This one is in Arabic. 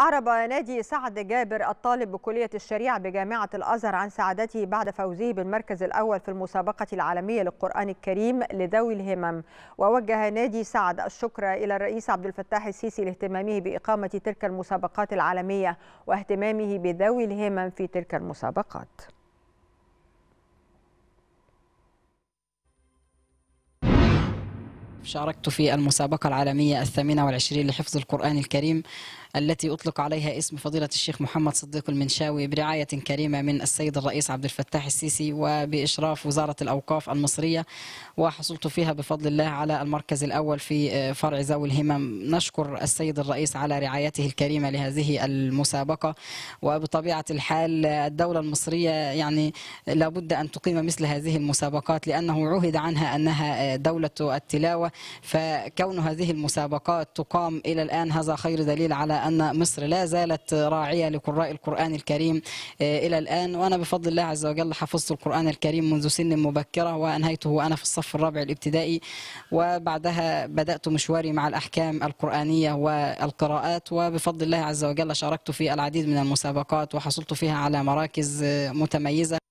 أعرب نادي سعد جابر الطالب بكلية الشريعة بجامعة الأزهر عن سعادته بعد فوزه بالمركز الأول في المسابقة العالمية للقرآن الكريم لذوي الهمم ووجه نادي سعد الشكر إلى الرئيس عبد الفتاح السيسي لاهتمامه بإقامة تلك المسابقات العالمية واهتمامه بذوي الهمم في تلك المسابقات شاركت في المسابقة العالمية الثامنة والعشرين لحفظ القرآن الكريم التي أطلق عليها اسم فضيلة الشيخ محمد صديق المنشاوي برعاية كريمة من السيد الرئيس عبد الفتاح السيسي وبإشراف وزارة الأوقاف المصرية وحصلت فيها بفضل الله على المركز الأول في آه، فرع ذوي الهمم نشكر السيد الرئيس على رعايته الكريمة لهذه المسابقة وبطبيعة الحال الدولة المصرية يعني لابد أن تقيم مثل هذه المسابقات لأنه عهد عنها أنها آه، دولة التلاوة فكون هذه المسابقات تقام إلى الآن هذا خير دليل على أن مصر لا زالت راعية لقراء القرآن الكريم آه، إلى الآن وأنا بفضل الله عز وجل حفظت القرآن الكريم منذ سن مبكرة وأنهيته وأنا في الصف الرابع الابتدائي وبعدها بدأت مشواري مع الأحكام القرآنية والقراءات وبفضل الله عز وجل شاركت في العديد من المسابقات وحصلت فيها على مراكز آه، متميزة